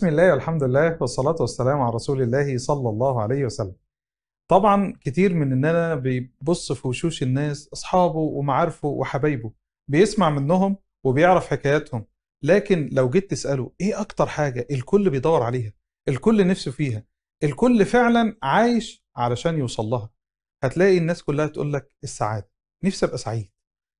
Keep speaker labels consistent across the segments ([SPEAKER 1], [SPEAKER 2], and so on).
[SPEAKER 1] بسم الله والحمد لله والصلاة والسلام على رسول الله صلى الله عليه وسلم طبعا كتير مننا بيبص في وشوش الناس أصحابه ومعارفه وحبايبه بيسمع منهم وبيعرف حكاياتهم لكن لو جيت تسأله إيه أكتر حاجة الكل بيدور عليها الكل نفسه فيها الكل فعلا عايش علشان يوصل لها هتلاقي الناس كلها تقول لك السعادة نفسي أبقى سعيد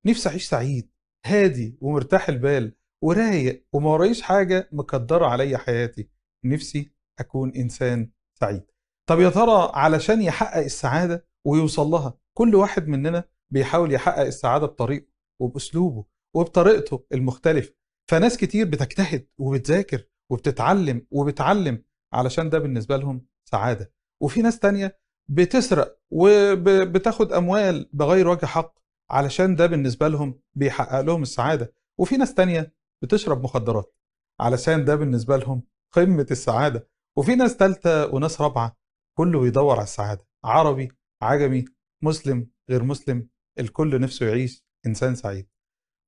[SPEAKER 1] نفسي أعيش سعيد هادي ومرتاح البال ورايق وما ورايش حاجه مقدره عليا حياتي نفسي اكون انسان سعيد طب يا ترى علشان يحقق السعاده ويوصل لها كل واحد مننا بيحاول يحقق السعاده بطريقه وباسلوبه وبطريقته المختلفه فناس كتير بتجتهد وبتذاكر وبتتعلم وبتعلم علشان ده بالنسبه لهم سعاده وفي ناس تانية بتسرق وبتاخد اموال بغير وجه حق علشان ده بالنسبه لهم بيحقق لهم السعاده وفي ناس تانية بتشرب مخدرات علشان ده بالنسبه لهم قمه السعاده وفي ناس ثالثه وناس رابعه كله بيدور على السعاده عربي عجمي مسلم غير مسلم الكل نفسه يعيش انسان سعيد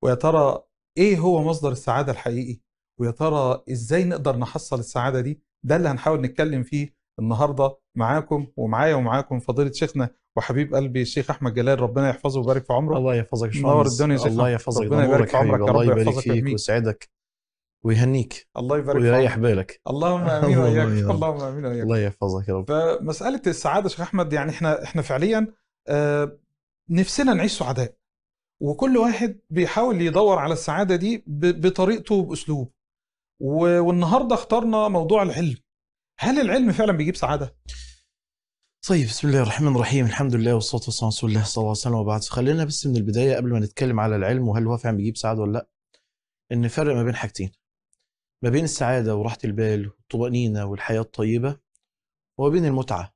[SPEAKER 1] ويا ترى ايه هو مصدر السعاده الحقيقي ويا ترى ازاي نقدر نحصل السعاده دي ده اللي هنحاول نتكلم فيه النهارده معاكم ومعايا ومعاكم فضيله شيخنا وحبيب قلبي الشيخ احمد جلال ربنا يحفظه ويبارك في عمره الله يحفظك يا نور الدنيا شيخنا الله يحفظك ربنا يبارك في عمرك الله يبارك فيك
[SPEAKER 2] ويسعدك ويهنيك الله يبارك فيك ويريح بالك اللهم امين وياك اللهم امين وياك الله يحفظك يا رب
[SPEAKER 1] فمساله السعاده شيخ احمد يعني احنا احنا فعليا آه نفسنا نعيش سعداء وكل واحد بيحاول يدور على السعاده دي بطريقته وباسلوبه والنهارده اخترنا موضوع العلم هل العلم فعلا بيجيب سعاده؟
[SPEAKER 2] طيب بسم الله الرحمن الرحيم الحمد لله والصلاه والسلام على رسول الله صلى الله عليه وسلم وبعد خلينا بس من البدايه قبل ما نتكلم على العلم وهل هو فعلا بيجيب سعاده ولا لا ان فرق ما بين حاجتين ما بين السعاده وراحه البال والطمانينه والحياه الطيبه وبين المتعه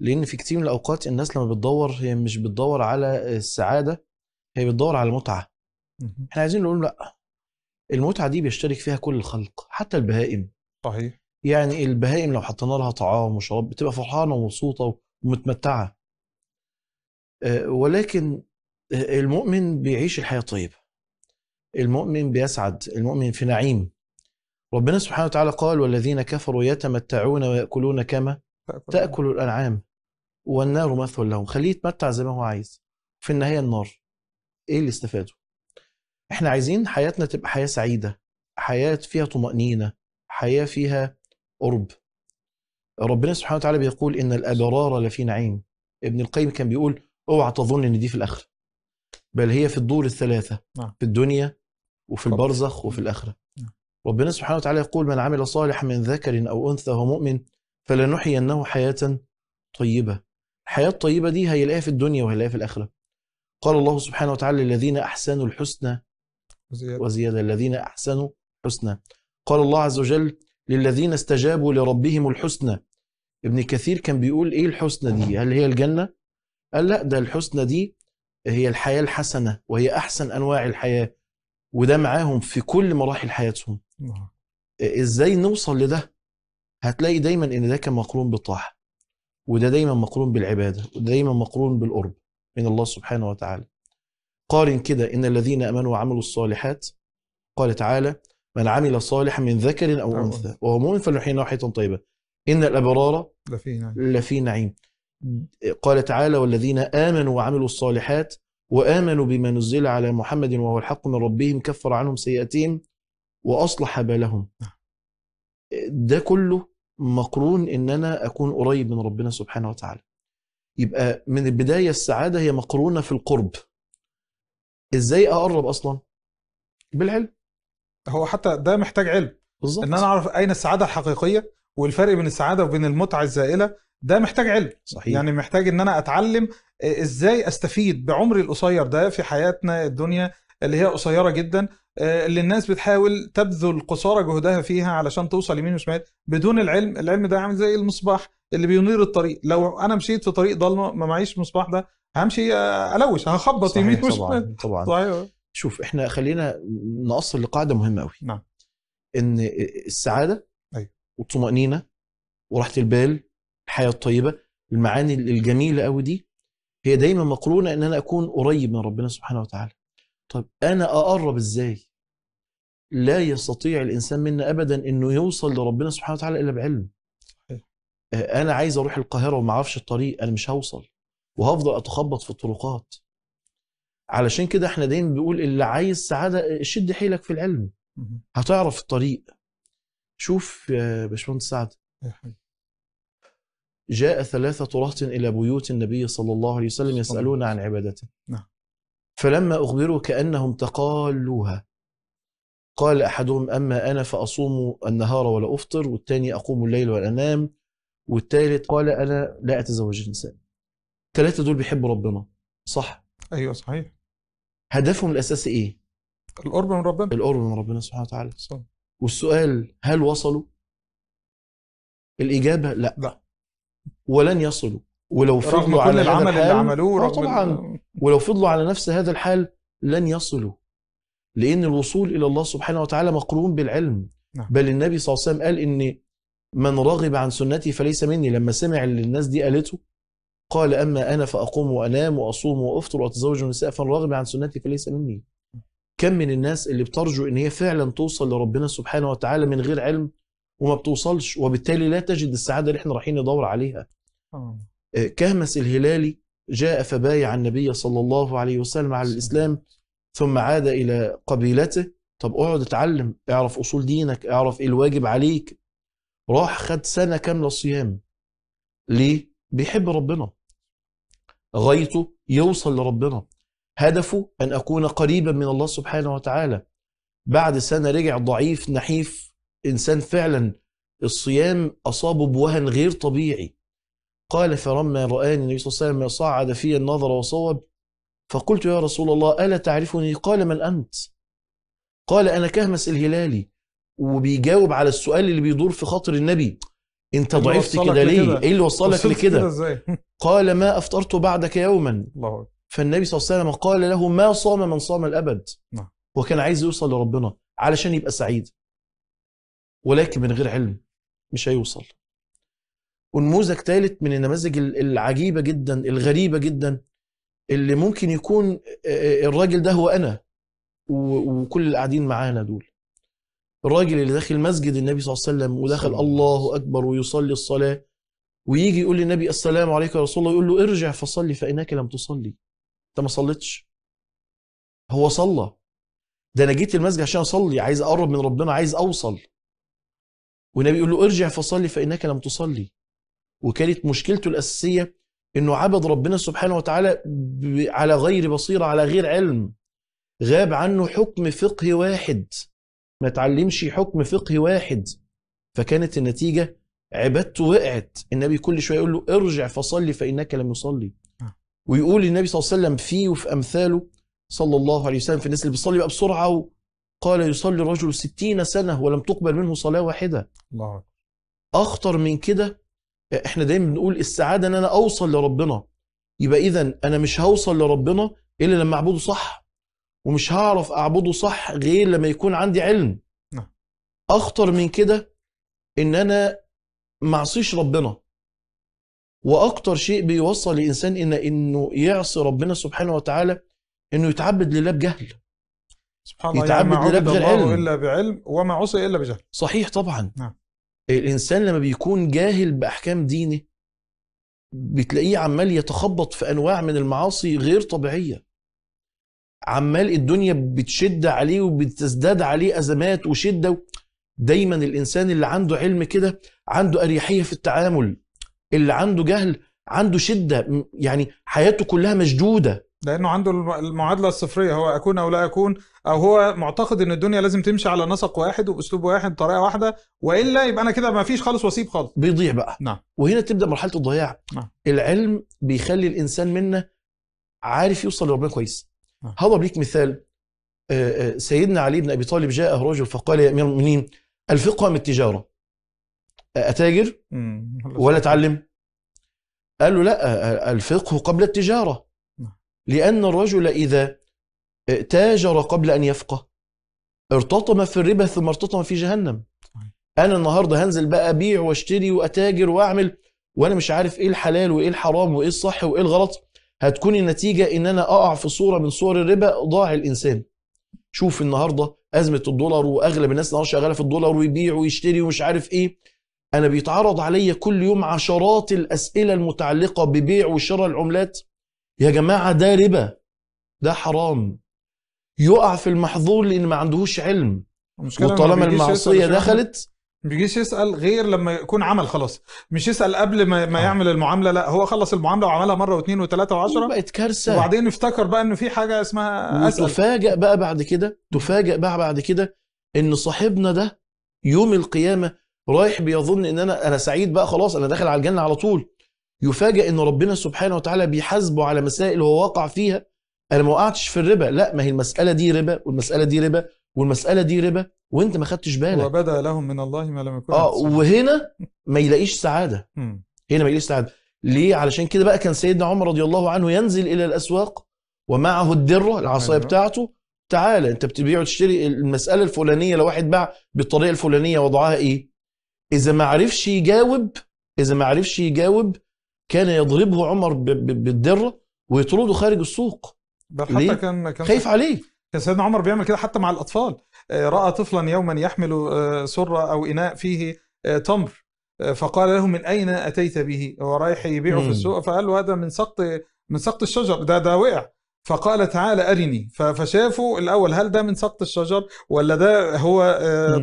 [SPEAKER 2] لان في كتير من الاوقات الناس لما بتدور هي مش بتدور على السعاده هي بتدور على المتعه احنا عايزين نقول لا المتعه دي بيشترك فيها كل الخلق حتى البهائم صحيح يعني البهائم لو حطينا لها طعام وشراب بتبقى فرحانه ومبسوطه ومتمتعه آه، ولكن آه، المؤمن بيعيش الحياه طيبه المؤمن بيسعد المؤمن في نعيم ربنا سبحانه وتعالى قال والذين كفروا يتمتعون ويأكلون كما تأكل الأنعام والنار مثوى لهم خليه يتمتع زي ما هو عايز في النهاية النار إيه اللي استفادوا احنا عايزين حياتنا تبقى حياة سعيدة حياة فيها طمأنينة حياة فيها قرب ربنا سبحانه وتعالى بيقول ان الابرار لفي نعيم ابن القيم كان بيقول اوعى تظن ان دي في الاخره بل هي في الدور الثلاثه نعم. في الدنيا وفي البرزخ وفي نعم. الاخره ربنا سبحانه وتعالى يقول من عمل صالحا من ذكر او انثى وهو مؤمن فلنحيينه حياه طيبه الحياه الطيبه دي هيلاقيها في الدنيا وهيلاقيها في الاخره قال الله سبحانه وتعالى الذين احسنوا الحسنى وزياده, وزيادة. الذين احسنوا حسنى قال الله عز وجل للذين استجابوا لربهم الحسنى ابن كثير كان بيقول ايه الحسنى دي هل هي الجنة قال لا ده الحسنى دي هي الحياة الحسنة وهي أحسن أنواع الحياة وده معاهم في كل مراحل حياتهم نعم. آه، ازاي نوصل لده هتلاقي دايما ان ده كان مقرون بالطاعه وده دايما مقرون بالعباده وده دايما مقرون بالقرب من الله سبحانه وتعالى قارن كده ان الذين امنوا وعملوا الصالحات قال تعالى من عمل صالحا من ذكر او نعم. انثى وهو مؤمن فلنحيينه حياه طيبه ان الابرار لفي نعيم لفي نعيم قال تعالى والذين امنوا وعملوا الصالحات وامنوا بما نزل على محمد وهو الحق من ربهم كفر عنهم سيئاتهم واصلح بالهم ده كله مقرون ان انا اكون قريب من ربنا سبحانه وتعالى يبقى من البدايه السعاده هي مقرونه في القرب ازاي اقرب اصلا بالعلم
[SPEAKER 1] هو حتى ده محتاج علم بالظبط ان انا اعرف اين السعاده الحقيقيه والفرق بين السعاده وبين المتعه الزائله ده محتاج علم صحيح يعني محتاج ان انا اتعلم آه، ازاي استفيد بعمري القصير ده في حياتنا الدنيا اللي هي قصيره جدا آه، اللي الناس بتحاول تبذل قصارى جهدها فيها علشان توصل يمين وشمال بدون العلم العلم ده عامل زي المصباح اللي بينير الطريق لو انا مشيت في طريق ضلمه ما معيش المصباح ده همشي آه، الوش
[SPEAKER 2] هخبط يمين وشمال طبعا طبعا صحيح. شوف احنا خلينا نقصر لقاعده مهمه قوي نعم ان السعاده ايوه والطمانينه وراحه البال الحياه الطيبه المعاني الجميله قوي دي هي دايما مقرونه ان انا اكون قريب من ربنا سبحانه وتعالى طب انا اقرب ازاي لا يستطيع الانسان منا ابدا انه يوصل لربنا سبحانه وتعالى الا بعلم انا عايز اروح القاهره وما اعرفش الطريق انا مش هوصل وهفضل اتخبط في الطرقات علشان كده احنا دايما بنقول اللي عايز سعاده شد حيلك في العلم هتعرف الطريق شوف يا باشمهندس سعد جاء ثلاثة رهط إلى بيوت النبي صلى الله عليه وسلم يسألون عن عبادته نعم فلما أخبروا كأنهم تقالوها قال أحدهم أما أنا فأصوم النهار ولا أفطر والثاني أقوم الليل ولا أنام والثالث قال أنا لا أتزوج النساء الثلاثة دول بيحبوا ربنا صح أيوة صحيح هدفهم الاساسي ايه؟ القرب من ربنا القرب من ربنا سبحانه وتعالى صح. والسؤال هل وصلوا؟ الاجابه لا, لا. ولن يصلوا ولو فضلوا على العمل الحال اللي عملوه آه، رغم طبعا ولو فضلوا على نفس هذا الحال لن يصلوا لان الوصول الى الله سبحانه وتعالى مقرون بالعلم نعم. بل النبي صلى الله عليه وسلم قال ان من رغب عن سنتي فليس مني لما سمع اللي الناس دي قالته قال أما أنا فأقوم وأنام وأصوم وأفطر وأتزوج النساء فالرغم عن سنتي فليس مني كم من الناس اللي بترجو ان هي فعلا توصل لربنا سبحانه وتعالى من غير علم وما بتوصلش وبالتالي لا تجد السعاده اللي احنا رايحين ندور عليها. آه. آه، كهمس الهلالي جاء فبايع النبي صلى الله عليه وسلم على الاسلام ثم عاد الى قبيلته طب اقعد اتعلم اعرف اصول دينك اعرف ايه الواجب عليك راح خد سنه كامله صيام ليه؟ بيحب ربنا غايته يوصل لربنا هدفه أن أكون قريبا من الله سبحانه وتعالى بعد سنة رجع ضعيف نحيف إنسان فعلا الصيام أصابه بوهن غير طبيعي قال فلما رآني النبي صلى الله عليه وسلم صعد في النظر وصوب فقلت يا رسول الله ألا تعرفني قال من أنت قال أنا كهمس الهلالي وبيجاوب على السؤال اللي بيدور في خاطر النبي انت ضعفت كده ليه؟ ايه اللي وصلك لكده؟ قال ما افطرت بعدك يوما الله فالنبي صلى الله عليه وسلم قال له ما صام من صام الابد نعم وكان عايز يوصل لربنا علشان يبقى سعيد ولكن من غير علم مش هيوصل ونموذج ثالث من النماذج العجيبه جدا الغريبه جدا اللي ممكن يكون الراجل ده هو انا وكل اللي قاعدين معانا دول الراجل اللي داخل مسجد النبي صلى الله عليه وسلم ودخل الله اكبر ويصلي الصلاه ويجي يقول للنبي السلام عليك يا رسول الله يقول له ارجع فصلي فانك لم تصلي انت ما صليتش هو صلى ده انا جيت المسجد عشان اصلي عايز اقرب من ربنا عايز اوصل والنبي يقول له ارجع فصلي فانك لم تصلي وكانت مشكلته الاساسيه انه عبد ربنا سبحانه وتعالى على غير بصيره على غير علم غاب عنه حكم فقهي واحد ما تعلمش حكم فقهي واحد فكانت النتيجة عبادته وقعت النبي كل شوية يقول له ارجع فصلي فإنك لم يصلي آه. ويقول النبي صلى الله عليه وسلم فيه وفي أمثاله صلى الله عليه وسلم في الناس اللي بيصلي بقى بسرعة قال يصلي الرجل ستين سنة ولم تقبل منه صلاة واحدة الله أخطر من كده احنا دايما بنقول السعادة ان انا اوصل لربنا يبقى اذا انا مش هوصل لربنا الا لما اعبده صح ومش هعرف اعبده صح غير لما يكون عندي علم نعم. اخطر من كده ان انا معصيش ربنا واكتر شيء بيوصل الانسان ان انه يعصي ربنا سبحانه وتعالى انه يتعبد لله بجهل سبحان الله يتعبد يعني لله بغير علم الا بعلم وما عصي الا بجهل صحيح طبعا نعم. الانسان لما بيكون جاهل باحكام دينه بتلاقيه عمال يتخبط في انواع من المعاصي غير طبيعيه عمال الدنيا بتشد عليه وبتزداد عليه ازمات وشده و... دايما الانسان اللي عنده علم كده عنده اريحيه في التعامل اللي عنده جهل عنده شده يعني حياته كلها مشدوده لانه
[SPEAKER 1] عنده المعادله الصفريه هو اكون او لا اكون او هو معتقد ان الدنيا لازم تمشي على نسق واحد وباسلوب واحد طريقه واحده والا يبقى انا كده ما فيش خالص وسيب خالص بيضيع بقى نعم وهنا
[SPEAKER 2] تبدا مرحله الضياع نعم. العلم بيخلي الانسان منا عارف يوصل لربنا كويس نعم. هضرب ليك مثال آه، آه، سيدنا علي بن ابي طالب جاءه رجل فقال يا امير المؤمنين الفقه ام التجاره؟ اتاجر ولا اتعلم؟ قال له لا الفقه قبل التجاره نعم. لان الرجل اذا آه، تاجر قبل ان يفقه ارتطم في الربا ثم ارتطم في جهنم نعم. انا النهارده هنزل بقى ابيع واشتري واتاجر واعمل وانا مش عارف ايه الحلال وايه الحرام وايه الصح وايه الغلط هتكون النتيجة إن أنا أقع في صورة من صور الربا ضاع الإنسان شوف النهاردة أزمة الدولار وأغلب الناس النهاردة شغالة في الدولار ويبيع ويشتري ومش عارف إيه أنا بيتعرض عليا كل يوم عشرات الأسئلة المتعلقة ببيع وشراء العملات يا جماعة ده ربا ده حرام يقع في المحظور لأن ما عندهوش علم وطالما المعصية دخلت
[SPEAKER 1] ما بيجيش يسال غير لما يكون عمل خلاص مش يسال قبل ما, ما آه. يعمل المعامله لا هو خلص المعامله وعملها مره واثنين وثلاثه وعشرة بقت كارثه وبعدين افتكر بقى
[SPEAKER 2] انه في حاجه اسمها اسال تفاجئ بقى بعد كده تفاجئ بقى بعد كده ان صاحبنا ده يوم القيامه رايح بيظن ان انا انا سعيد بقى خلاص انا داخل على الجنه على طول يفاجئ ان ربنا سبحانه وتعالى بيحاسبه على مسائل هو وقع فيها انا ما وقعتش في الربا لا ما هي المساله دي ربا والمساله دي ربا والمساله دي ربا وانت ما خدتش بالك
[SPEAKER 1] وبدا لهم من الله ما لم يكن
[SPEAKER 2] اه وهنا ما يلاقيش سعاده هنا ما يلاقيش سعاده ليه علشان كده بقى كان سيدنا عمر رضي الله عنه ينزل الى الاسواق ومعه الدره العصايه أيوة. بتاعته تعالى انت بتبيع وتشتري المساله الفلانيه لو واحد باع بالطريقه الفلانيه وضعها ايه اذا ما عرفش يجاوب اذا ما عرفش يجاوب كان يضربه عمر بالدره ويطرده خارج السوق
[SPEAKER 1] بل حتى ليه؟ كان كان خايف عليه كان سيدنا عمر بيعمل كده حتى مع الاطفال آه، راى طفلا يوما يحمل آه، سره او اناء فيه آه، تمر فقال له من اين اتيت به؟ هو رايح يبيعه في السوق فقال له هذا من سقط من سقط الشجر ده ده وقع فقال تعالى ارني فشافوا الاول هل ده من سقط الشجر ولا ده هو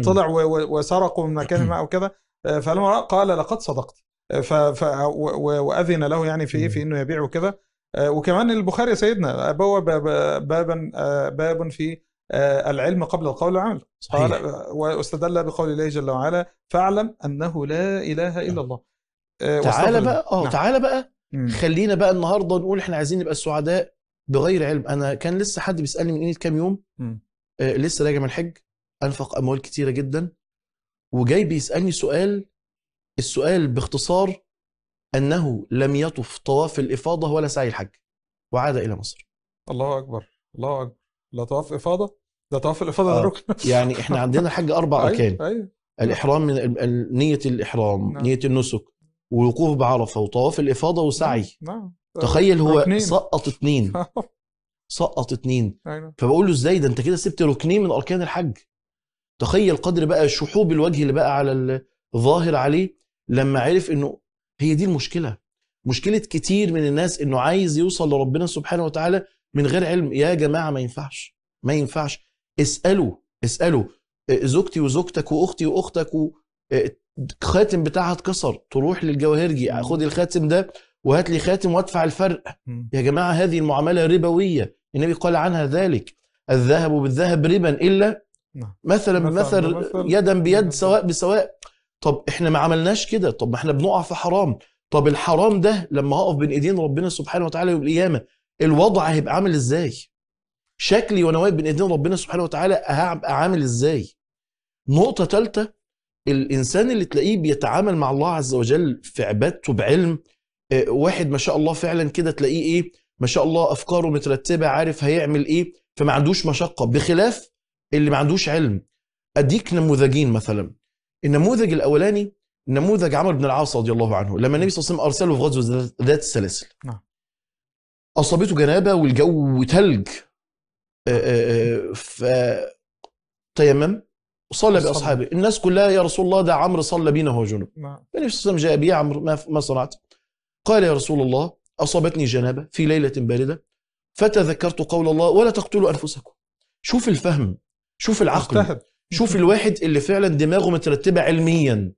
[SPEAKER 1] طلع وسرقه من مكان ما او كده فلما قال لقد صدقت فاذن له يعني في إيه؟ في انه يبيعه كده آه، وكمان البخاري سيدنا بوب بابا آه، باب في آه، العلم قبل القول والعمل قال واستدل بقول الله جل وعلا فاعلم انه لا اله الا نعم. الله
[SPEAKER 2] تعالى بقى اه نعم. تعالى بقى خلينا بقى النهارده نقول احنا عايزين نبقى السعداء بغير علم انا كان لسه حد بيسالني من كام يوم آه لسه راجع من الحج انفق اموال كتيره جدا وجاي بيسالني سؤال السؤال باختصار أنه لم يطف طواف الإفاضة ولا سعي الحج وعاد إلى مصر الله أكبر الله أكبر لا طواف إفاضة ده طواف الإفاضة ده آه. ركن يعني إحنا عندنا الحج أربع أيوة، أركان أيوة. الإحرام من نية الإحرام نعم. نية النسك ووقوف بعرفة وطواف الإفاضة وسعي نعم. نعم. تخيل هو ركنين. سقط اتنين أيوة. سقط اتنين فبقول له ازاي ده انت كده سبت ركنين من اركان الحج تخيل قدر بقى شحوب الوجه اللي بقى على الظاهر عليه لما عرف انه هي دي المشكله مشكله كتير من الناس انه عايز يوصل لربنا سبحانه وتعالى من غير علم يا جماعه ما ينفعش ما ينفعش اسالوا اسالوا آه، زوجتي وزوجتك واختي واختك و... الخاتم آه، بتاعها اتكسر تروح للجواهرجي خد الخاتم ده وهات لي خاتم وادفع الفرق يا جماعه هذه المعامله ربويه النبي قال عنها ذلك الذهب بالذهب ربا الا نعم. مثلا بمثل يدا بيد سواء بسواء طب احنا ما عملناش كده طب ما احنا بنقع في حرام طب الحرام ده لما هقف بين ايدين ربنا سبحانه وتعالى يوم القيامه الوضع هيبقى عامل ازاي شكلي وانا واقف بين ايدين ربنا سبحانه وتعالى هبقى عامل ازاي نقطه ثالثه الانسان اللي تلاقيه بيتعامل مع الله عز وجل في عبادته بعلم آه، واحد ما شاء الله فعلا كده تلاقيه ايه ما شاء الله افكاره مترتبه عارف هيعمل ايه فما عندوش مشقه بخلاف اللي ما عندوش علم اديك نموذجين مثلا النموذج الاولاني نموذج عمرو بن العاص رضي الله عنه لما النبي صلى الله عليه وسلم ارسله في غزوه ذات السلاسل نعم اصابته جنابه والجو ثلج آه، آه، آه، ف تيمم وصلى باصحابه الناس كلها يا رسول الله ده عمرو صلى بينا وهو جنب نعم النبي صلى الله عليه وسلم جاء بي عمرو ما صنعت قال يا رسول الله اصابتني جنابه في ليله بارده فتذكرت قول الله ولا تقتلوا انفسكم شوف الفهم شوف العقل مجتهد. شوف الواحد اللي فعلا دماغه مترتبه علميا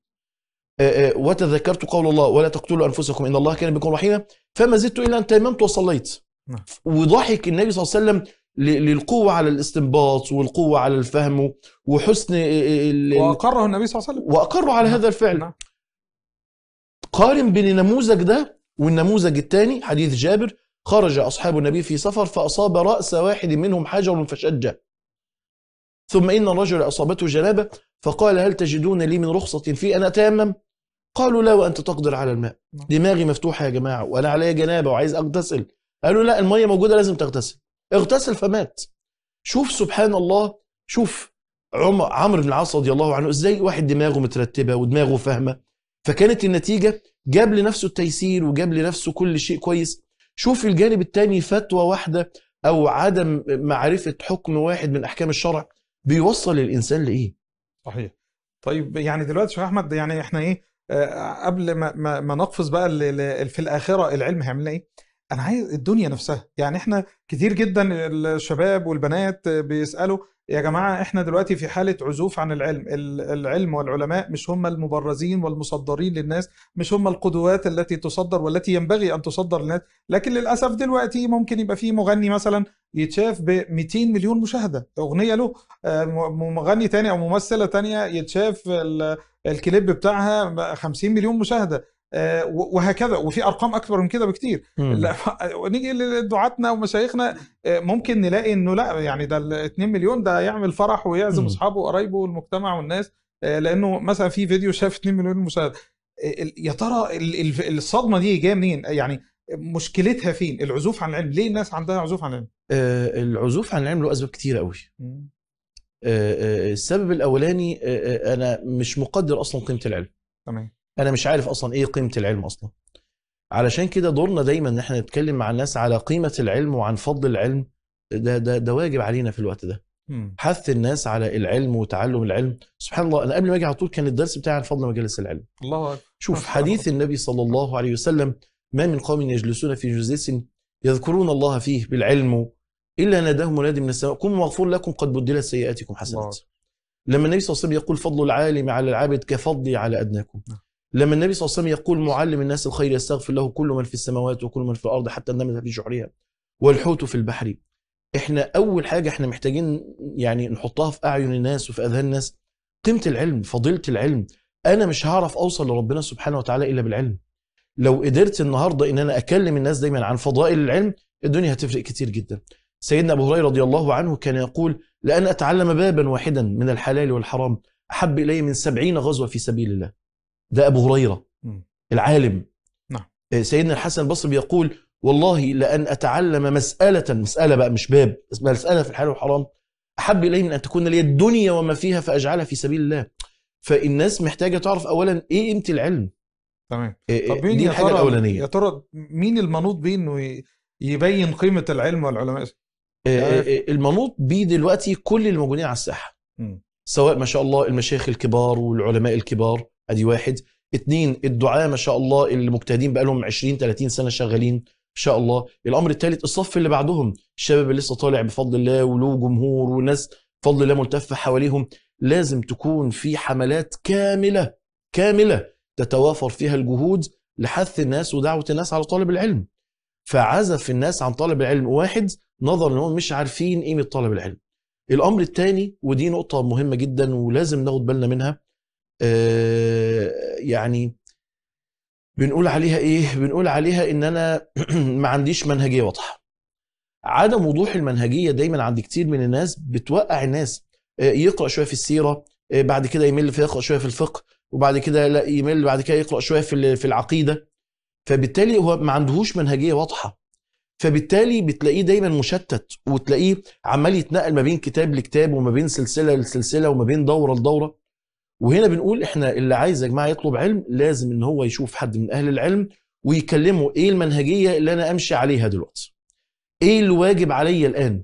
[SPEAKER 2] آه، آه، وتذكرت قول الله ولا تقتلوا انفسكم ان الله كان بكم رحيما فما زدت الا ان تيممت وصليت نعم. وضحك النبي صلى الله عليه وسلم للقوة على الاستنباط والقوة على الفهم وحسن آه، وأقره النبي صلى الله عليه وسلم وأقره على هذا نعم. الفعل نعم. قارن بين النموذج ده والنموذج الثاني حديث جابر خرج أصحاب النبي في سفر فأصاب رأس واحد منهم حجر فشجه ثم إن الرجل أصابته جنابة فقال هل تجدون لي من رخصة في أن أتيمم قالوا لا وأنت تقدر على الماء نعم. دماغي مفتوحة يا جماعة وأنا علي جنابة وعايز أغتسل قالوا لا المية موجودة لازم تغتسل اغتسل فمات شوف سبحان الله شوف عمر عمرو بن العاص رضي الله عنه ازاي واحد دماغه مترتبه ودماغه فاهمه فكانت النتيجه جاب لنفسه التيسير وجاب لنفسه كل شيء كويس شوف الجانب الثاني فتوى واحده او عدم معرفه حكم واحد من احكام الشرع بيوصل الانسان لايه
[SPEAKER 1] صحيح طيب يعني دلوقتي شيخ احمد يعني احنا ايه آه، قبل ما ما, ما نقفز بقى في الاخره العلم هيعمل لنا ايه انا عايز الدنيا نفسها يعني احنا كتير جدا الشباب والبنات بيسالوا يا جماعه احنا دلوقتي في حاله عزوف عن العلم العلم والعلماء مش هم المبرزين والمصدرين للناس مش هم القدوات التي تصدر والتي ينبغي ان تصدر للناس لكن للاسف دلوقتي ممكن يبقى في مغني مثلا يتشاف ب 200 مليون مشاهده اغنيه له آه، مغني تاني او ممثله تانية يتشاف الكليب بتاعها 50 مليون مشاهده آه، وهكذا وفي ارقام اكبر من كده بكتير نيجي لدعاتنا ومشايخنا آه، ممكن نلاقي انه لا يعني ده ال 2 مليون ده يعمل فرح ويعزم اصحابه وقرايبه والمجتمع والناس آه، لانه مثلا في فيديو شاف 2 مليون مشاهده يا ترى الصدمه دي جايه منين يعني مشكلتها فين العزوف عن العلم ليه الناس عندها عزوف عن العلم
[SPEAKER 2] العزوف عن العلم له اسباب كتير قوي السبب الاولاني انا مش مقدر اصلا قيمه العلم تمام انا مش عارف اصلا ايه قيمه العلم اصلا علشان كده دورنا دايما ان احنا نتكلم مع الناس على قيمه العلم وعن فضل العلم ده ده ده واجب علينا في الوقت ده حث الناس على العلم وتعلم العلم سبحان الله انا قبل ما اجي على طول كان الدرس بتاعي عن فضل مجالس العلم الله أكبر. شوف حديث النبي صلى الله عليه وسلم ما من قوم يجلسون في مجلس يذكرون الله فيه بالعلم الا ناداهم منادي من السماء قوموا مغفور لكم قد بدلت سيئاتكم حسنات لما النبي صلى الله عليه وسلم يقول فضل العالم على العابد كفضلي على ادناكم نعم. لما النبي صلى الله عليه وسلم يقول معلم الناس الخير يستغفر له كل من في السماوات وكل من في الارض حتى النمله في جحرها والحوت في البحر احنا اول حاجه احنا محتاجين يعني نحطها في اعين الناس وفي اذهان الناس قيمه العلم فضيله العلم انا مش هعرف اوصل لربنا سبحانه وتعالى الا بالعلم لو قدرت النهارده ان انا اكلم الناس دايما عن فضائل العلم الدنيا هتفرق كتير جدا سيدنا ابو هريره رضي الله عنه كان يقول لان اتعلم بابا واحدا من الحلال والحرام احب الي من سبعين غزوه في سبيل الله ده أبو هريرة العالم نعم. آه، سيدنا الحسن البصري بيقول والله لأن أتعلم مسألة مسألة بقى مش باب مسألة في الحلال والحرام أحب الي من أن تكون لي الدنيا وما فيها فأجعلها في سبيل الله فالناس محتاجة تعرف أولا إيه قيمة العلم تمام آه، آه، طب مين دي الحاجة يا الأولانية يا
[SPEAKER 1] ترى مين المنوط بيه إنه يبين قيمة العلم والعلماء
[SPEAKER 2] المنوط بيه دلوقتي كل اللي موجودين على الساحة سواء ما شاء الله المشايخ الكبار والعلماء الكبار ادي واحد اثنين الدعاه ما شاء الله المجتهدين بقى لهم 20 30 سنه شغالين ان شاء الله الامر الثالث الصف اللي بعدهم الشباب اللي لسه طالع بفضل الله وله جمهور وناس بفضل الله ملتفه حواليهم لازم تكون في حملات كامله كامله تتوافر فيها الجهود لحث الناس ودعوه الناس على طالب العلم فعزف الناس عن طالب العلم واحد نظرا انهم مش عارفين قيمه طالب العلم الامر الثاني ودي نقطه مهمه جدا ولازم ناخد بالنا منها آه، يعني بنقول عليها ايه بنقول عليها ان انا ما عنديش منهجيه واضحه عدم وضوح المنهجيه دايما عند كتير من الناس بتوقع الناس آه، يقرا شويه في السيره آه، بعد كده يمل فيقرا شويه في الفقه وبعد كده لا يمل بعد كده يقرا شويه في في العقيده فبالتالي هو ما عندهوش منهجيه واضحه فبالتالي بتلاقيه دايما مشتت وتلاقيه عمال يتنقل ما بين كتاب لكتاب وما بين سلسله لسلسله وما بين دوره لدوره وهنا بنقول احنا اللي عايز يا جماعه يطلب علم لازم ان هو يشوف حد من اهل العلم ويكلمه ايه المنهجيه اللي انا امشي عليها دلوقتي ايه الواجب عليا الان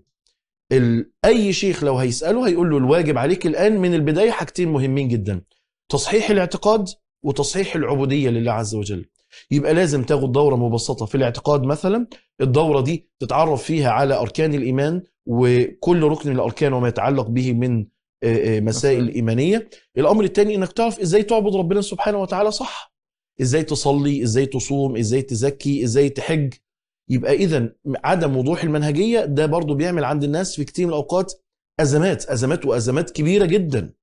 [SPEAKER 2] اي شيخ لو هيساله هيقول له الواجب عليك الان من البدايه حاجتين مهمين جدا تصحيح الاعتقاد وتصحيح العبوديه لله عز وجل يبقى لازم تاخد دوره مبسطه في الاعتقاد مثلا الدوره دي تتعرف فيها على اركان الايمان وكل ركن من الاركان وما يتعلق به من آه، آه، مسائل ايمانيه الامر الثاني انك تعرف ازاي تعبد ربنا سبحانه وتعالى صح ازاي تصلي ازاي تصوم ازاي تزكي ازاي تحج يبقى اذا عدم وضوح المنهجيه ده برضو بيعمل عند الناس في كتير من الاوقات ازمات ازمات وازمات كبيره جدا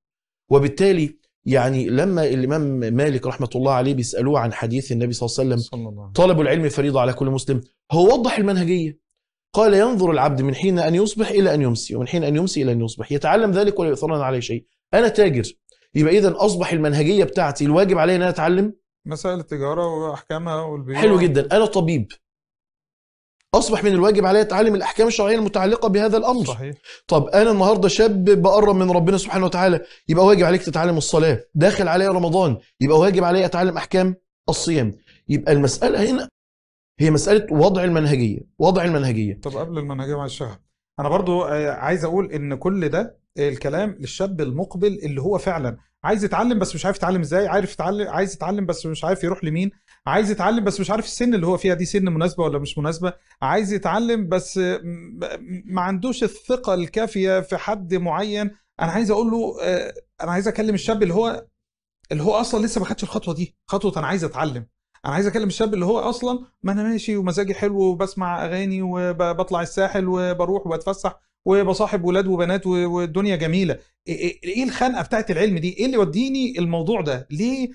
[SPEAKER 2] وبالتالي يعني لما الامام مالك رحمه الله عليه بيسالوه عن حديث النبي صلى الله عليه وسلم طلب العلم فريضه على كل مسلم هو وضح المنهجيه قال ينظر العبد من حين أن يصبح إلى أن يمسي ومن حين أن يمسي إلى أن يصبح يتعلم ذلك ولا يؤثرن عليه شيء أنا تاجر يبقى إذا أصبح المنهجية بتاعتي الواجب علي أن أنا أتعلم
[SPEAKER 1] مسائل التجارة وأحكامها والبيع حلو
[SPEAKER 2] جدا أنا طبيب أصبح من الواجب علي أتعلم الأحكام الشرعية المتعلقة بهذا الأمر صحيح. طب أنا النهاردة شاب بقرب من ربنا سبحانه وتعالى يبقى واجب عليك تتعلم الصلاة داخل علي رمضان يبقى واجب علي أتعلم أحكام الصيام يبقى المسألة هنا هي مساله وضع المنهجيه وضع المنهجيه
[SPEAKER 1] طب قبل المنهجيه مع الشهر انا برضو آه، عايز اقول ان كل ده الكلام للشاب المقبل اللي هو فعلا عايز يتعلم بس مش عارف يتعلم ازاي عارف يتعلم عايز يتعلم بس مش عارف يروح لمين عايز يتعلم بس مش عارف السن اللي هو فيها دي سن مناسبه ولا مش مناسبه عايز يتعلم بس ما عندوش الثقه الكافيه في حد معين انا عايز اقول له آه، انا عايز اكلم الشاب اللي هو اللي هو اصلا لسه ما خدش الخطوه دي خطوه انا عايز اتعلم انا عايز اكلم الشاب اللي هو اصلا ما انا ماشي ومزاجي حلو وبسمع اغاني وبطلع الساحل وبروح وبتفسح وبصاحب ولاد وبنات والدنيا جميله ايه الخنقه بتاعت العلم دي ايه اللي يوديني الموضوع ده ليه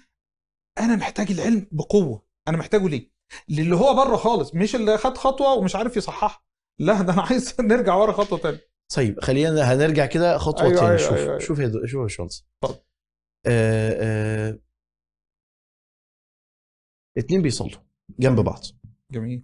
[SPEAKER 1] انا محتاج العلم بقوه انا محتاجه ليه للي هو بره خالص مش اللي خد خطوه ومش عارف يصححها لا ده انا عايز نرجع ورا خطوه تانية
[SPEAKER 2] طيب خلينا هنرجع كده خطوه أيوة تاني أيوة شوف أيوة أيوة. شوف يا شوف يا باشمهندس اتفضل آه، آه، اتنين بيصلوا جنب بعض جميل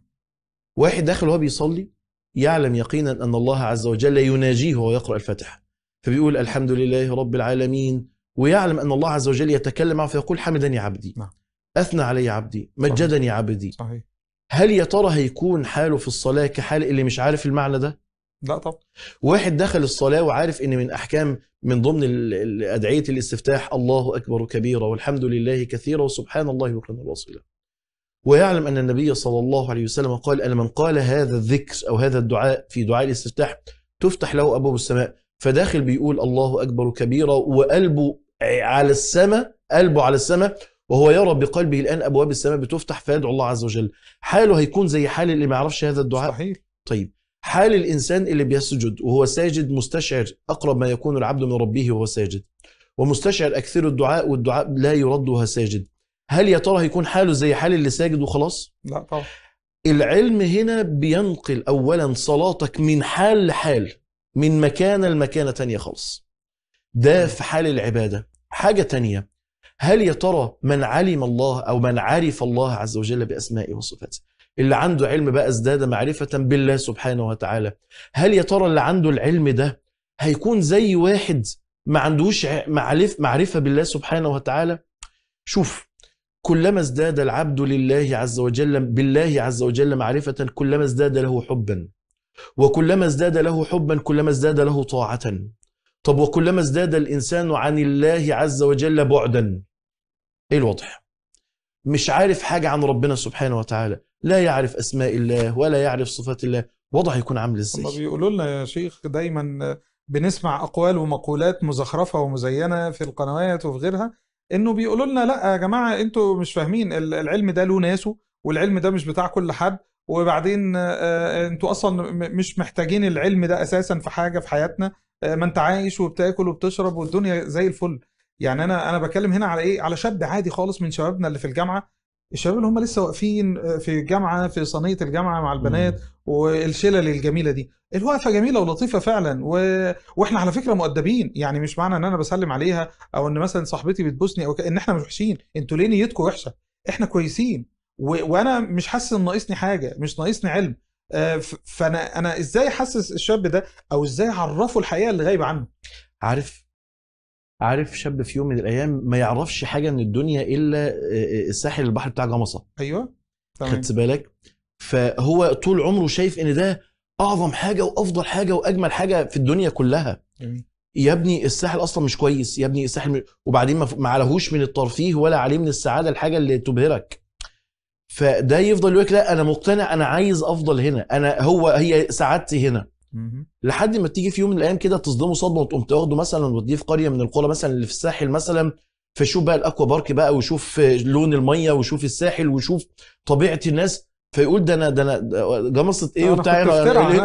[SPEAKER 2] واحد داخل وهو بيصلي يعلم يقينا ان الله عز وجل يناجيه وهو يقرا الفاتحه فبيقول الحمد لله رب العالمين ويعلم ان الله عز وجل يتكلم معه فيقول حمدني عبدي نعم. اثنى علي عبدي مجدني عبدي صحيح هل يا ترى هيكون حاله في الصلاه كحال اللي مش عارف المعنى ده لا طبعا واحد دخل الصلاه وعارف ان من احكام من ضمن ادعيه الاستفتاح الله اكبر كبيرا والحمد لله كثيرا وسبحان الله وكرم وصيلا ويعلم أن النبي صلى الله عليه وسلم قال أن من قال هذا الذكر أو هذا الدعاء في دعاء الاستفتاح تفتح له أبواب السماء فداخل بيقول الله أكبر كبيرا وقلبه على السماء قلبه على السماء وهو يرى بقلبه الآن أبواب السماء بتفتح فيدعو الله عز وجل حاله هيكون زي حال اللي ما يعرفش هذا الدعاء صحيح. طيب حال الإنسان اللي بيسجد وهو ساجد مستشعر أقرب ما يكون العبد من ربه وهو ساجد ومستشعر أكثر الدعاء والدعاء لا يرد وهو ساجد هل يا ترى هيكون حاله زي حال اللي ساجد وخلاص؟ لا طبعا العلم هنا بينقل اولا صلاتك من حال لحال من مكانه لمكانه ثانيه خالص ده في حال العباده حاجه تانية هل يا ترى من علم الله او من عرف الله عز وجل باسمائه وصفاته اللي عنده علم بقى ازداد معرفه بالله سبحانه وتعالى هل يا ترى اللي عنده العلم ده هيكون زي واحد ما عندوش معرفه بالله سبحانه وتعالى شوف كلما ازداد العبد لله عز وجل بالله عز وجل معرفة كلما ازداد له حبا وكلما ازداد له حبا كلما ازداد له طاعة طب وكلما ازداد الإنسان عن الله عز وجل بعدا ايه الوضع مش عارف حاجة عن ربنا سبحانه وتعالى لا يعرف أسماء الله ولا يعرف صفات الله وضع يكون عامل ازاي بيقولوا لنا
[SPEAKER 1] يا شيخ دايما بنسمع أقوال ومقولات مزخرفة ومزينة في القنوات وفي غيرها انه بيقولوا لنا لا يا جماعه انتوا مش فاهمين العلم ده له ناسه والعلم ده مش بتاع كل حد وبعدين آه، آه، انتوا اصلا مش محتاجين العلم ده اساسا في حاجه في حياتنا آه، ما انت عايش وبتاكل وبتشرب والدنيا زي الفل يعني انا انا بكلم هنا على ايه على شاب عادي خالص من شبابنا اللي في الجامعه الشباب اللي هم لسه واقفين آه، في الجامعه في صينيه الجامعه مع البنات والشلل الجميله دي الوقفه جميله ولطيفه فعلا و... واحنا على فكره مؤدبين يعني مش معنى ان انا بسلم عليها او ان مثلا صاحبتي بتبوسني او ك... ان احنا مش وحشين انتوا ليه نيتكم وحشه احنا كويسين و... وانا مش حاسس ان ناقصني حاجه مش ناقصني علم آه ف... فانا انا ازاي احسس الشاب
[SPEAKER 2] ده او ازاي اعرفه الحقيقه اللي غايبه عنه عارف عارف شاب في يوم من الايام ما يعرفش حاجه من الدنيا الا آه، آه، الساحل البحر بتاع جمصه ايوه خدت بالك فهو طول عمره شايف ان ده اعظم حاجه وافضل حاجه واجمل حاجه في الدنيا كلها جميل. يا ابني الساحل اصلا مش كويس يا ابني الساحل م... وبعدين ما عليهوش من الترفيه ولا عليه من السعاده الحاجه اللي تبهرك فده يفضل يقول لك لا انا مقتنع انا عايز افضل هنا انا هو هي سعادتي هنا لحد ما تيجي في يوم من الايام كده تصدمه صدمه وتقوم تاخده مثلا وتضيف في قريه من القرى مثلا اللي في الساحل مثلا فشوف بقى الاكوا بارك بقى وشوف لون الميه وشوف الساحل وشوف طبيعه الناس فيقول ده انا ده انا جمصه ايه وبتاع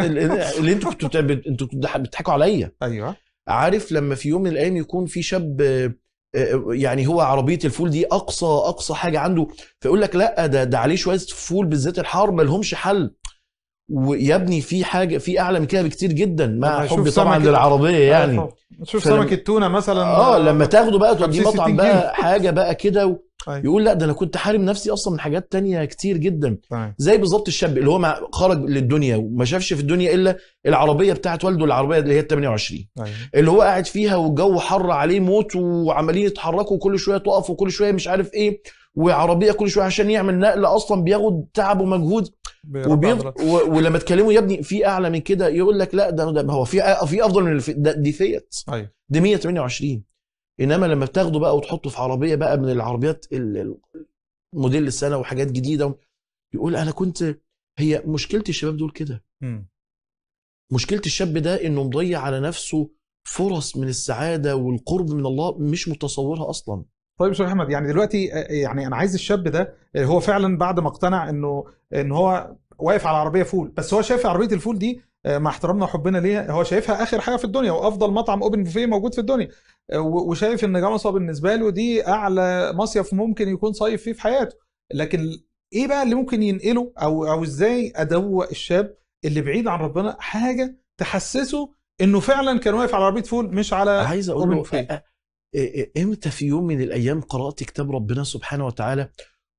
[SPEAKER 2] اللي انتوا كنتوا انتوا بتضحكوا عليا ايوه عارف لما في يوم من الايام يكون في شاب آه، آه، يعني هو عربيه الفول دي اقصى اقصى حاجه عنده فيقول لك لا ده ده عليه شويه فول بالذات الحار ما لهمش حل ويبني في حاجه في اعلى من كده بكتير جدا مع حبي طبعا للعربيه يعني شوف فلم... سمك التونه مثلا اه لما تاخده بقى توديه مطعم بقى حاجه بقى كده طيب. يقول لا ده انا كنت حارم نفسي اصلا من حاجات تانية كتير جدا طيب. زي بالظبط الشاب اللي هو مع خرج للدنيا وما شافش في الدنيا الا العربيه بتاعت والده العربيه اللي هي ال 28 أي. اللي هو قاعد فيها والجو حر عليه موت وعمالين يتحركوا كل شويه تقف وكل شويه مش عارف ايه وعربيه كل شويه عشان يعمل نقله اصلا بياخد تعب ومجهود وبيض... و... ولما تكلمه يا ابني في اعلى من كده يقول لك لا ده ده هو في في افضل من الفي... ده دي فيت ايوه دي 128 انما لما بتاخده بقى وتحطه في عربيه بقى من العربيات موديل السنه وحاجات جديده يقول انا كنت هي مشكله الشباب دول كده مشكله الشاب ده انه مضيع على نفسه فرص من السعاده والقرب من الله مش
[SPEAKER 1] متصورها اصلا طيب استاذ احمد يعني دلوقتي آه، آه، يعني انا عايز الشاب ده آه، هو فعلا بعد ما اقتنع انه ان هو واقف على عربيه فول بس هو شايف عربيه الفول دي مع احترامنا وحبنا ليها هو شايفها اخر حاجه في الدنيا وافضل مطعم اوبن بوفيه موجود في الدنيا وشايف ان جمصه بالنسبه له دي اعلى مصيف ممكن يكون صيف فيه في حياته لكن ايه بقى اللي ممكن ينقله او او ازاي ادوق الشاب اللي بعيد عن ربنا حاجه
[SPEAKER 2] تحسسه انه فعلا كان واقف على عربيه فول مش على عايز اقول له امتى في يوم من الايام قرات كتاب ربنا سبحانه وتعالى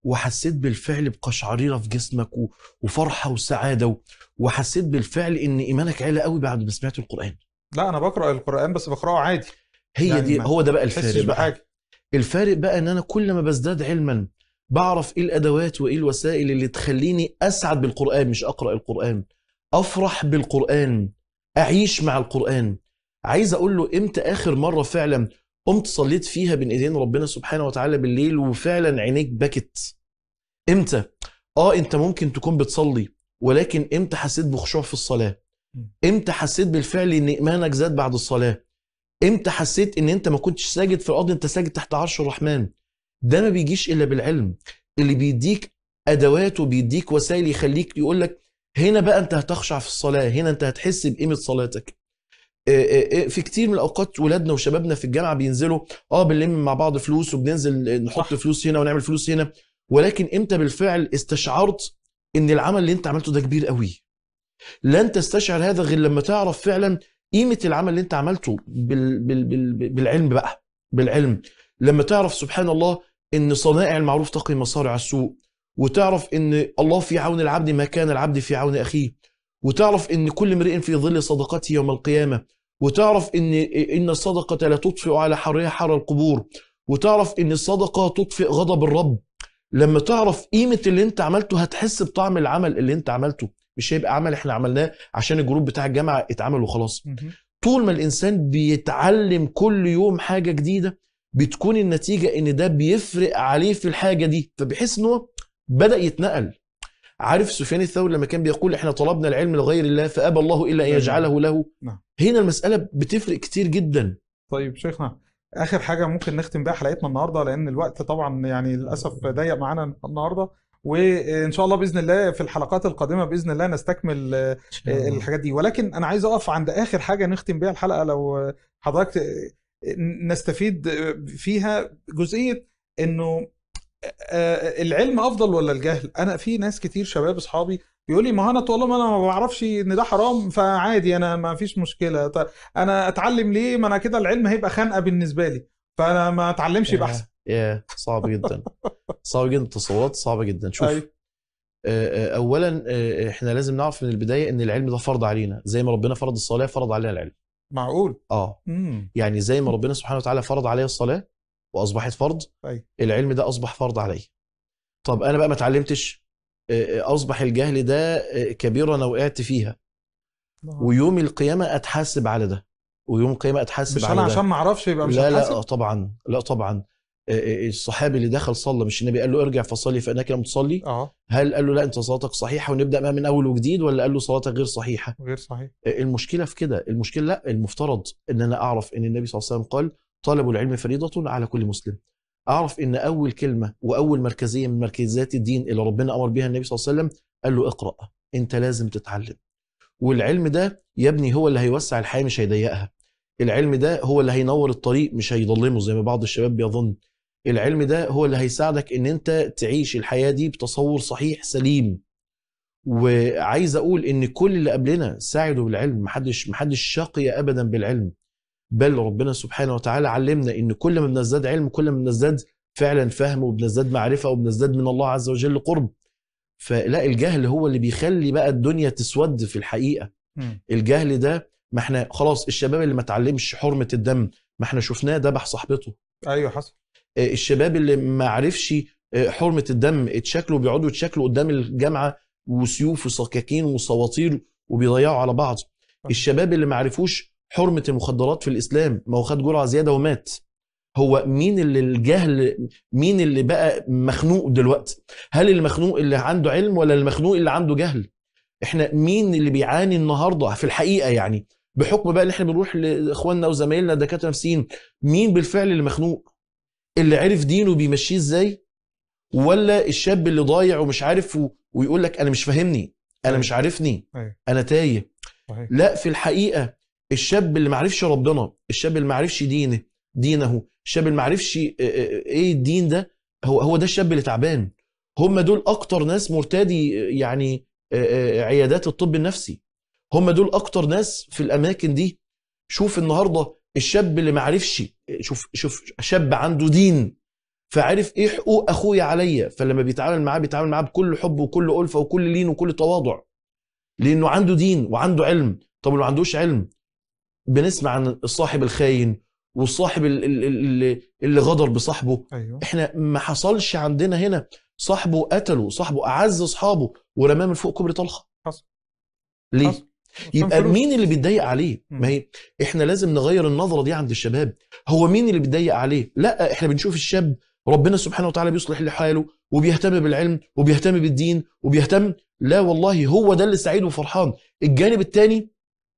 [SPEAKER 2] وحسيت بالفعل بقشعريره في جسمك وفرحه وسعاده وحسيت بالفعل ان ايمانك عالي قوي بعد ما سمعت القران
[SPEAKER 1] لا انا بقرا القران بس بقراه عادي هي يعني دي هو ده بقى الفارق بقى.
[SPEAKER 2] الفارق بقى ان انا كل ما بزداد علما بعرف ايه الادوات وايه الوسائل اللي تخليني اسعد بالقران مش اقرا القران افرح بالقران اعيش مع القران عايز اقول له امتى اخر مره فعلا قمت صليت فيها بين ايدين ربنا سبحانه وتعالى بالليل وفعلا عينيك بكت امتى اه انت ممكن تكون بتصلي ولكن امتى حسيت بخشوع في الصلاه امتى حسيت بالفعل ان ايمانك زاد بعد الصلاه امتى حسيت ان انت ما كنتش ساجد في الارض انت ساجد تحت عرش الرحمن ده ما بيجيش الا بالعلم اللي بيديك ادوات وبيديك وسائل يخليك يقول لك هنا بقى انت هتخشع في الصلاه هنا انت هتحس بقيمه صلاتك آه، آه، آه، في كتير من الاوقات ولادنا وشبابنا في الجامعه بينزلوا اه بنلم مع بعض فلوس وبننزل نحط صح. فلوس هنا ونعمل فلوس هنا ولكن امتى بالفعل استشعرت ان العمل اللي انت عملته ده كبير قوي لن تستشعر هذا غير لما تعرف فعلا قيمه العمل اللي انت عملته بال بال بال بالعلم بقى بالعلم لما تعرف سبحان الله ان صنائع المعروف تقي مصارع السوء وتعرف ان الله في عون العبد ما كان العبد في عون اخيه وتعرف ان كل امرئ في ظل صدقته يوم القيامه وتعرف ان ان الصدقه لا تطفئ على حرها حر القبور وتعرف ان الصدقه تطفئ غضب الرب لما تعرف قيمه اللي انت عملته هتحس بطعم العمل اللي انت عملته مش هيبقى عمل احنا عملناه عشان الجروب بتاع الجامعه اتعمل وخلاص طول ما الانسان بيتعلم كل يوم حاجه جديده بتكون النتيجه ان ده بيفرق عليه في الحاجه دي فبيحس ان هو بدا يتنقل عارف سفيان الثوري لما كان بيقول احنا طلبنا العلم لغير الله فابى الله الا ان نعم. يجعله له نعم. هنا المساله بتفرق كتير جدا طيب شيخنا اخر حاجه ممكن نختم
[SPEAKER 1] بيها حلقتنا النهارده لان الوقت طبعا يعني للاسف ضيق معانا النهارده وان شاء الله باذن الله في الحلقات القادمه باذن الله نستكمل الحاجات دي ولكن انا عايز اقف عند اخر حاجه نختم بيها الحلقه لو حضرتك نستفيد فيها جزئيه انه آه، العلم افضل ولا الجهل انا في ناس كتير شباب اصحابي يقول لي ما انا طول ما انا ما بعرفش ان ده حرام فعادي انا ما فيش مشكله طيب انا اتعلم ليه ما انا كده العلم هيبقى خانقه بالنسبه لي فانا ما اتعلمش يبقى احسن
[SPEAKER 2] يا صعب جدا صعب جدا التصورات صعبه جدا شوف طيب. أي. آه، آه، اولا احنا لازم نعرف من البدايه ان العلم ده فرض علينا زي ما ربنا فرض الصلاه فرض علينا العلم معقول اه مم. يعني زي ما ربنا سبحانه وتعالى فرض عليا الصلاه واصبحت فرض أي. العلم ده اصبح فرض علي طب انا بقى ما اتعلمتش آه، آه، اصبح الجهل ده آه، كبيره انا وقعت فيها نعم. ويوم القيامه اتحاسب على ده ويوم القيامه اتحاسب على ده مش انا عشان ما اعرفش يبقى مش لا هتحاسب. لا طبعا لا طبعا الصحابي اللي دخل صلى مش النبي قال له ارجع فصلي فانك لم تصلي هل قال له لا انت صلاتك صحيحه ونبدا بقى من اول وجديد ولا قال له صلاتك غير صحيحه غير صحيح المشكله في كده المشكله لا المفترض ان انا اعرف ان النبي صلى الله عليه وسلم قال طلب العلم فريضة على كل مسلم أعرف إن أول كلمة وأول مركزية من مركزات الدين اللي ربنا أمر بها النبي صلى الله عليه وسلم قال له اقرأ أنت لازم تتعلم والعلم ده يا ابني هو اللي هيوسع الحياة مش هيضيقها العلم ده هو اللي هينور الطريق مش هيضلمه زي ما بعض الشباب بيظن العلم ده هو اللي هيساعدك ان انت تعيش الحياه دي بتصور صحيح سليم وعايز اقول ان كل اللي قبلنا ساعدوا بالعلم محدش محدش شقي ابدا بالعلم بل ربنا سبحانه وتعالى علمنا ان كل ما بنزداد علم كل ما بنزداد فعلا فهم وبنزداد معرفه وبنزداد من الله عز وجل قرب فلا الجهل هو اللي بيخلي بقى الدنيا تسود في الحقيقه م. الجهل ده ما احنا خلاص الشباب اللي ما اتعلمش حرمه الدم ما احنا شفناه ذبح صاحبته ايوه حصل آه، الشباب اللي ما عرفش آه، حرمه الدم اتشكلوا بيقعدوا يتشكلوا قدام الجامعه وسيوف وسكاكين وسواطير وبيضيعوا على بعض الشباب اللي ما عرفوش حرمه المخدرات في الاسلام ما هو خد جرعه زياده ومات هو مين اللي الجهل مين اللي بقى مخنوق دلوقتي هل المخنوق اللي عنده علم ولا المخنوق اللي عنده جهل احنا مين اللي بيعاني النهارده في الحقيقه يعني بحكم بقى ان احنا بنروح لاخواننا وزمايلنا دكاتره نفسيين مين بالفعل اللي مخنوق اللي عرف دينه بيمشيه ازاي ولا الشاب اللي ضايع ومش عارف ويقول لك انا مش فاهمني انا أيوه. مش عارفني أيوه. انا تايه لا في الحقيقه الشاب اللي معرفش ربنا الشاب اللي معرفش دينه دينه الشاب اللي معرفش آه، آه، آه، ايه الدين ده هو هو ده الشاب اللي تعبان هم دول اكتر ناس مرتدي يعني عيادات الطب النفسي هم دول اكتر ناس في الاماكن دي شوف النهارده الشاب اللي معرفش شوف شوف شاب عنده دين فعرف ايه حقوق اخويا عليا فلما بيتعامل معاه بيتعامل معاه بكل حب وكل الفه وكل لين وكل تواضع لانه عنده دين وعنده علم طب لو ما عندوش علم بنسمع عن الصاحب الخاين والصاحب اللي, اللي غدر بصاحبه أيوة. احنا ما حصلش عندنا هنا صاحبه قتله صاحبه اعز اصحابه ورماه من فوق كوبري طلخه حصل ليه حصل. يبقى مين اللي بيتضايق عليه ما هي احنا لازم نغير النظره دي عند الشباب هو مين اللي بيتضايق عليه لا احنا بنشوف الشاب ربنا سبحانه وتعالى بيصلح لحاله وبيهتم بالعلم وبيهتم بالدين وبيهتم لا والله هو ده اللي سعيد وفرحان الجانب الثاني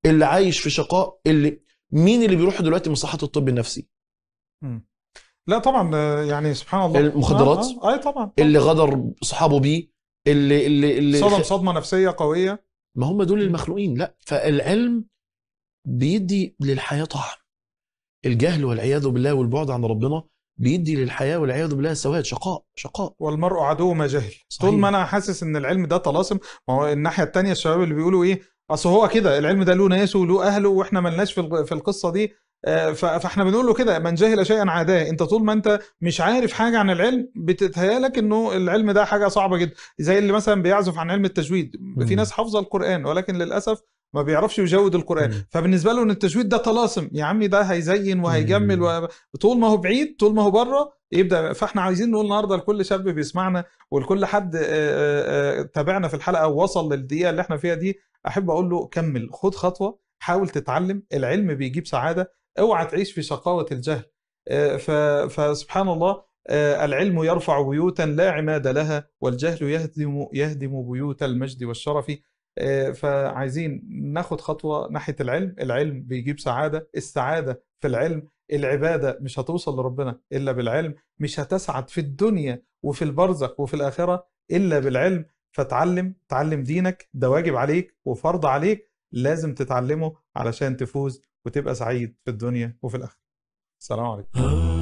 [SPEAKER 2] اللي عايش في شقاء اللي مين اللي بيروح دلوقتي مصحه الطب النفسي لا طبعا يعني سبحان الله المخدرات آه آه. طبعا, آه، طبعا اللي غدر صحابه بيه اللي اللي اللي صدم صدمه نفسيه قويه ما هم دول المخلوقين لا فالعلم بيدي للحياه طعم الجهل والعياذ بالله والبعد عن ربنا بيدي للحياه والعياذ بالله سواد شقاء شقاء والمرء عدو ما جهل طول ما انا حاسس ان
[SPEAKER 1] العلم ده طلاسم ما هو الناحيه الثانيه الشباب اللي بيقولوا ايه اصل هو كده العلم ده له ناسه وله اهله واحنا ملناش في في القصه دي آه، فاحنا بنقول له كده من جهل شيئا عاداه انت طول ما انت مش عارف حاجه عن العلم بتتهيالك انه العلم ده حاجه صعبه جدا زي اللي مثلا بيعزف عن علم التجويد في ناس حافظه القران ولكن للاسف ما بيعرفش يجود القران مم. فبالنسبه له ان التجويد ده طلاسم يا عمي ده هيزين وهيجمل وطول ما هو بعيد طول ما هو بره يبدا فاحنا عايزين نقول النهارده لكل شاب بيسمعنا ولكل حد آه، آه، آه، تابعنا في الحلقه ووصل للدقيقه اللي احنا فيها دي احب اقول له كمل خد خطوه حاول تتعلم العلم بيجيب سعاده اوعى تعيش في شقاوه الجهل فسبحان الله العلم يرفع بيوتا لا عماد لها والجهل يهدم يهدم بيوت المجد والشرف آه، فعايزين ناخد خطوه ناحيه العلم العلم بيجيب سعاده السعاده في العلم العباده مش هتوصل لربنا الا بالعلم مش هتسعد في الدنيا وفي البرزخ وفي الاخره الا بالعلم فتعلم تعلم دينك ده واجب عليك وفرض عليك لازم تتعلمه علشان تفوز وتبقى سعيد في الدنيا وفي الاخره السلام عليكم آه.